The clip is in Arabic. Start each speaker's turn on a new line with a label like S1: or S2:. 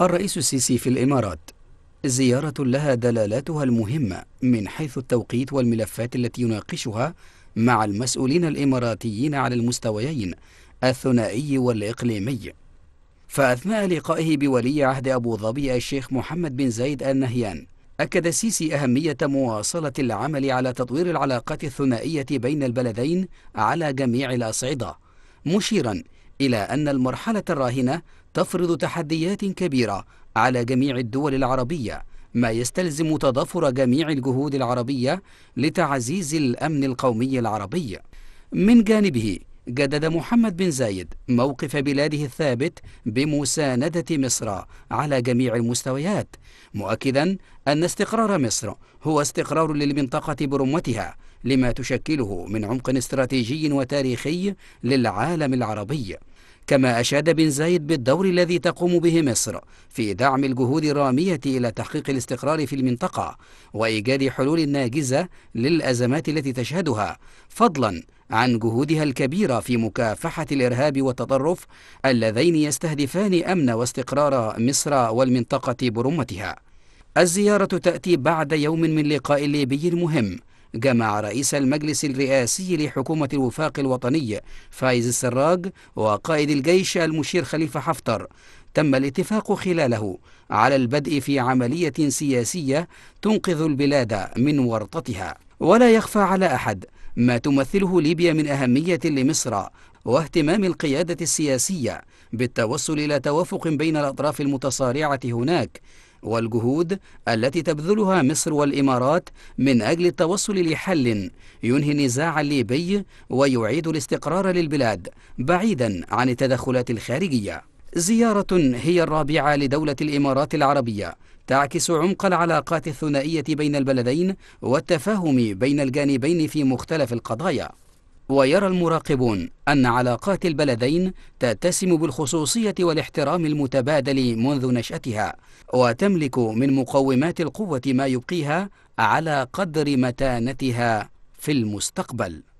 S1: الرئيس السيسي في الإمارات زيارة لها دلالاتها المهمة من حيث التوقيت والملفات التي يناقشها مع المسؤولين الإماراتيين على المستويين الثنائي والإقليمي فأثناء لقائه بولي عهد أبو ظبي الشيخ محمد بن زايد آل نهيان أكد السيسي أهمية مواصلة العمل على تطوير العلاقات الثنائية بين البلدين على جميع الأصعدة مشيرا إلى أن المرحلة الراهنة تفرض تحديات كبيرة على جميع الدول العربية ما يستلزم تضافر جميع الجهود العربية لتعزيز الأمن القومي العربي من جانبه جدد محمد بن زايد موقف بلاده الثابت بمساندة مصر على جميع المستويات مؤكدا أن استقرار مصر هو استقرار للمنطقة برمتها لما تشكله من عمق استراتيجي وتاريخي للعالم العربي كما أشاد بن زايد بالدور الذي تقوم به مصر في دعم الجهود الرامية إلى تحقيق الاستقرار في المنطقة وإيجاد حلول ناجزة للأزمات التي تشهدها فضلا عن جهودها الكبيرة في مكافحة الإرهاب والتطرف اللذين يستهدفان أمن واستقرار مصر والمنطقة برمتها. الزيارة تأتي بعد يوم من لقاء ليبي مهم جمع رئيس المجلس الرئاسي لحكومة الوفاق الوطني فايز السراج وقائد الجيش المشير خليفة حفتر تم الاتفاق خلاله على البدء في عملية سياسية تنقذ البلاد من ورطتها ولا يخفى على أحد ما تمثله ليبيا من أهمية لمصر واهتمام القيادة السياسية بالتوصل إلى توافق بين الأطراف المتصارعة هناك والجهود التي تبذلها مصر والإمارات من أجل التوصل لحل ينهي النزاع الليبي ويعيد الاستقرار للبلاد بعيدا عن التدخلات الخارجية زيارة هي الرابعة لدولة الإمارات العربية تعكس عمق العلاقات الثنائية بين البلدين والتفاهم بين الجانبين في مختلف القضايا ويرى المراقبون أن علاقات البلدين تتسم بالخصوصية والاحترام المتبادل منذ نشأتها وتملك من مقومات القوة ما يبقيها على قدر متانتها في المستقبل